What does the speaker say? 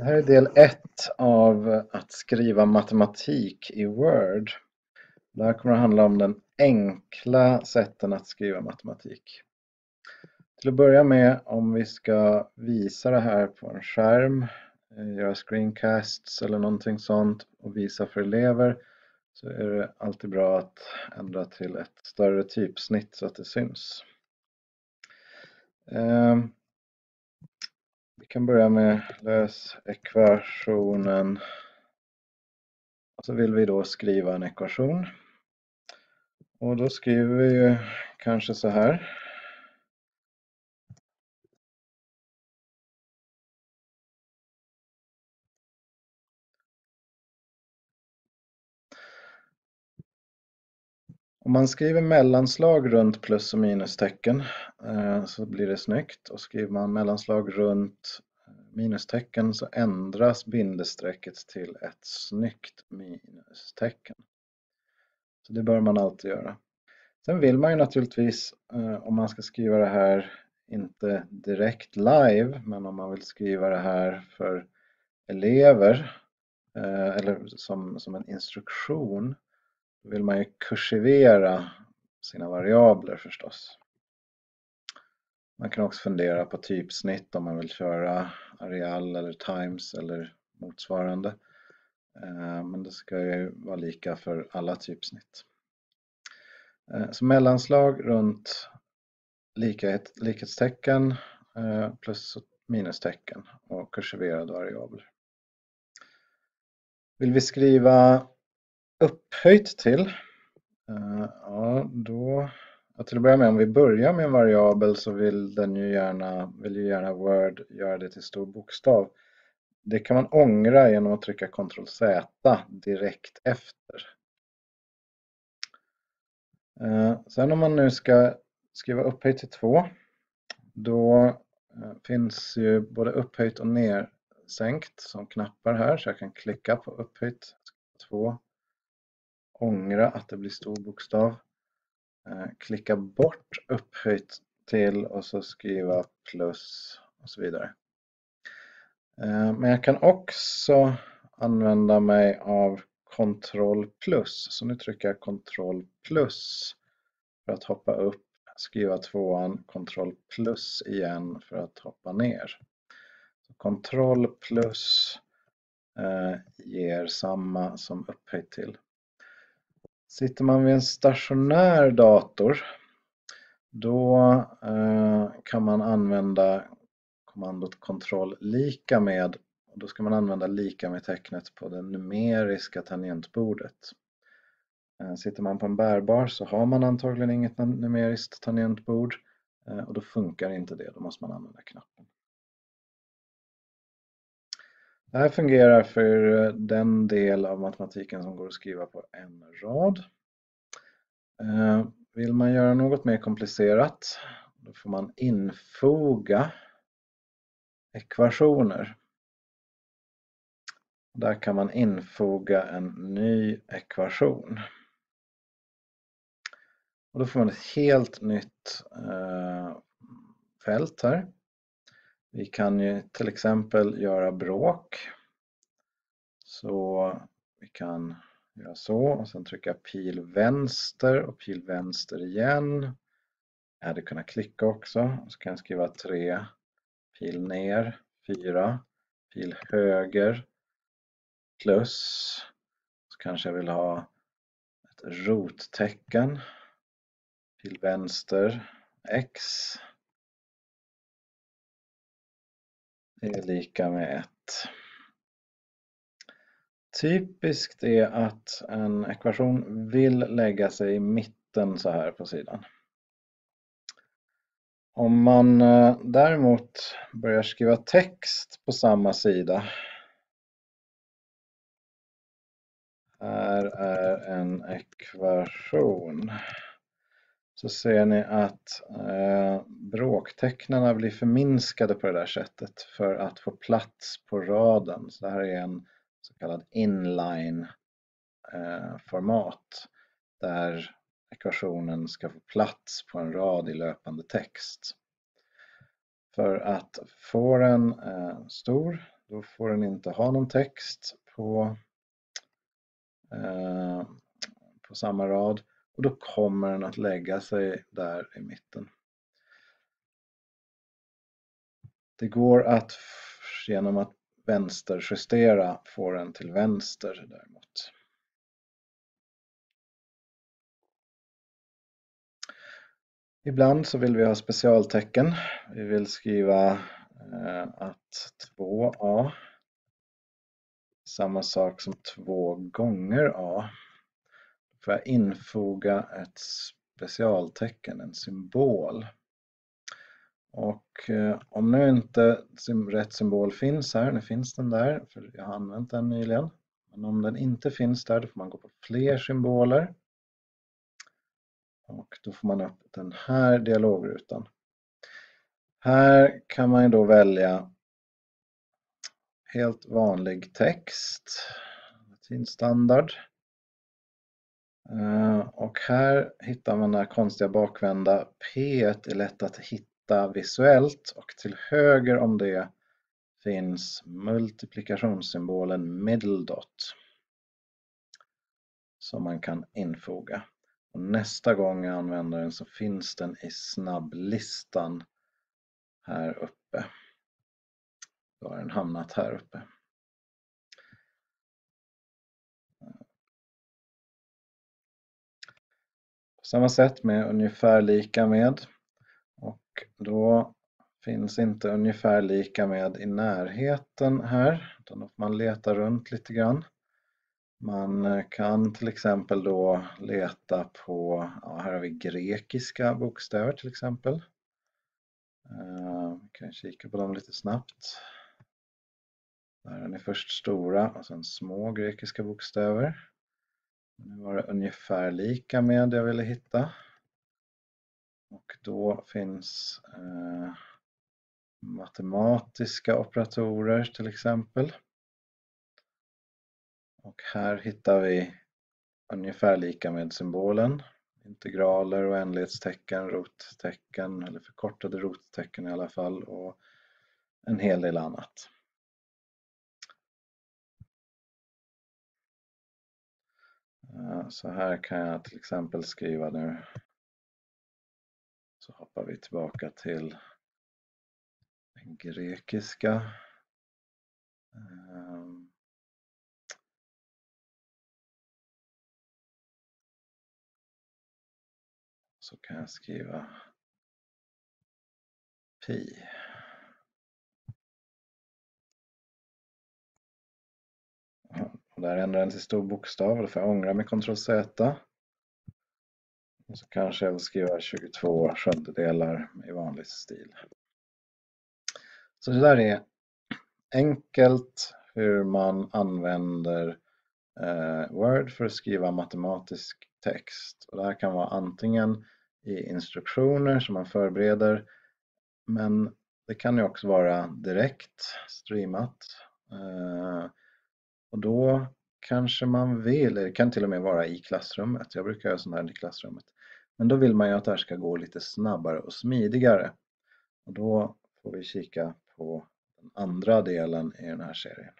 Det här är del 1 av att skriva matematik i Word. Det här kommer att handla om den enkla sätten att skriva matematik. Till att börja med, om vi ska visa det här på en skärm, eh, göra screencasts eller någonting sånt och visa för elever så är det alltid bra att ändra till ett större typsnitt så att det syns. Ehm, kan börja med lös ekvationen. Och så vill vi då skriva en ekvation. Och då skriver vi ju kanske så här. Om man skriver mellanslag runt plus och minustecken eh, så blir det snyggt. Och skriver man mellanslag runt minustecken så ändras bindestrecket till ett snyggt minustecken. Så det bör man alltid göra. Sen vill man ju naturligtvis, eh, om man ska skriva det här, inte direkt live, men om man vill skriva det här för elever eh, eller som, som en instruktion, då vill man ju kursivera sina variabler förstås. Man kan också fundera på typsnitt om man vill köra Arial eller Times eller motsvarande. Eh, men det ska ju vara lika för alla typsnitt. Eh, så mellanslag runt likhetstecken eh, plus minustecken och kursiverade variabler. Vill vi skriva upphöjt till? Ja, då och till att börja med, om vi börjar med en variabel så vill den ju gärna, vill ju gärna Word göra det till stor bokstav. Det kan man ångra genom att trycka Ctrl Z direkt efter. Eh, sen om man nu ska skriva upphöjt till 2 då eh, finns ju både upphöjt och nedsänkt som knappar här så jag kan klicka på upphöjt 2 ångra att det blir stor bokstav Eh, klicka bort upphöjt till och så skriva plus och så vidare. Eh, men jag kan också använda mig av Ctrl plus. Så nu trycker jag Ctrl plus för att hoppa upp, skriva tvåan, Ctrl plus igen för att hoppa ner. Ctrl plus eh, ger samma som upphöjt till. Sitter man vid en stationär dator då eh, kan man använda kommandot kontroll lika med och då ska man använda lika med tecknet på det numeriska tangentbordet. Eh, sitter man på en bärbar så har man antagligen inget numeriskt tangentbord eh, och då funkar inte det, då måste man använda knappen. Det här fungerar för eh, den del av matematiken som går att skriva på en rad. Eh, vill man göra något mer komplicerat då får man infoga ekvationer. Där kan man infoga en ny ekvation. Och då får man ett helt nytt eh, fält här. Vi kan ju till exempel göra bråk. Så vi kan göra så och sen trycka pil vänster och pil vänster igen. Jag hade kunnat klicka också. Så kan jag skriva 3, pil ner, 4, pil höger, plus. Så kanske jag vill ha ett rottecken. Pil vänster, X, är lika med 1. Typiskt är att en ekvation vill lägga sig i mitten så här på sidan. Om man eh, däremot börjar skriva text på samma sida. Här är en ekvation. Så ser ni att eh, språktecknarna blir förminskade på det där sättet för att få plats på raden. Så det här är en så kallad inline-format eh, där ekvationen ska få plats på en rad i löpande text. För att få den eh, stor, då får den inte ha någon text på, eh, på samma rad och då kommer den att lägga sig där i mitten. Det går att genom att vänsterjustera få den till vänster däremot. Ibland så vill vi ha specialtecken. Vi vill skriva eh, att 2a samma sak som 2 gånger a. Då får jag infoga ett specialtecken, en symbol. Och eh, om nu inte rätt symbol finns här, nu finns den där för jag har använt den nyligen. Men om den inte finns där då får man gå på fler symboler. Och då får man upp den här dialogrutan. Här kan man ju då välja helt vanlig text, latinstandard. Eh, och här hittar man det här konstiga bakvända P är lätt att hitta hitta visuellt och till höger om det finns multiplikationssymbolen middle dot som man kan infoga. Och nästa gång jag använder den så finns den i snabblistan här uppe. Då har den hamnat här uppe. På samma sätt med ungefär lika med då finns inte ungefär lika med i närheten här, utan då får man leta runt lite grann. Man eh, kan till exempel då leta på, ja, här har vi grekiska bokstäver till exempel. Eh, vi kan kika på dem lite snabbt. Där har ni först stora och sen små grekiska bokstäver. Nu var det ungefär lika med det jag ville hitta. Och då finns eh, matematiska operatorer till exempel. Och här hittar vi ungefär lika med symbolen. Integraler och ändlighetstecken, rottecken eller förkortade rottecken i alla fall och en hel del annat. Eh, så här kan jag till exempel skriva nu så hoppar vi tillbaka till den grekiska. Ehm. Så kan jag skriva pi. Och där ändrar den till stor bokstav, då får jag ångra med Ctrl Z. Och så kanske jag vill skriva 22 sjundedelar i vanlig stil. Så det där är enkelt hur man använder eh, Word för att skriva matematisk text. Och det här kan vara antingen i instruktioner som man förbereder, men det kan ju också vara direkt streamat. Eh, och då kanske man vill, det kan till och med vara i klassrummet. Jag brukar göra sådana här i klassrummet. Men då vill man ju att det här ska gå lite snabbare och smidigare. Och då får vi kika på den andra delen i den här serien.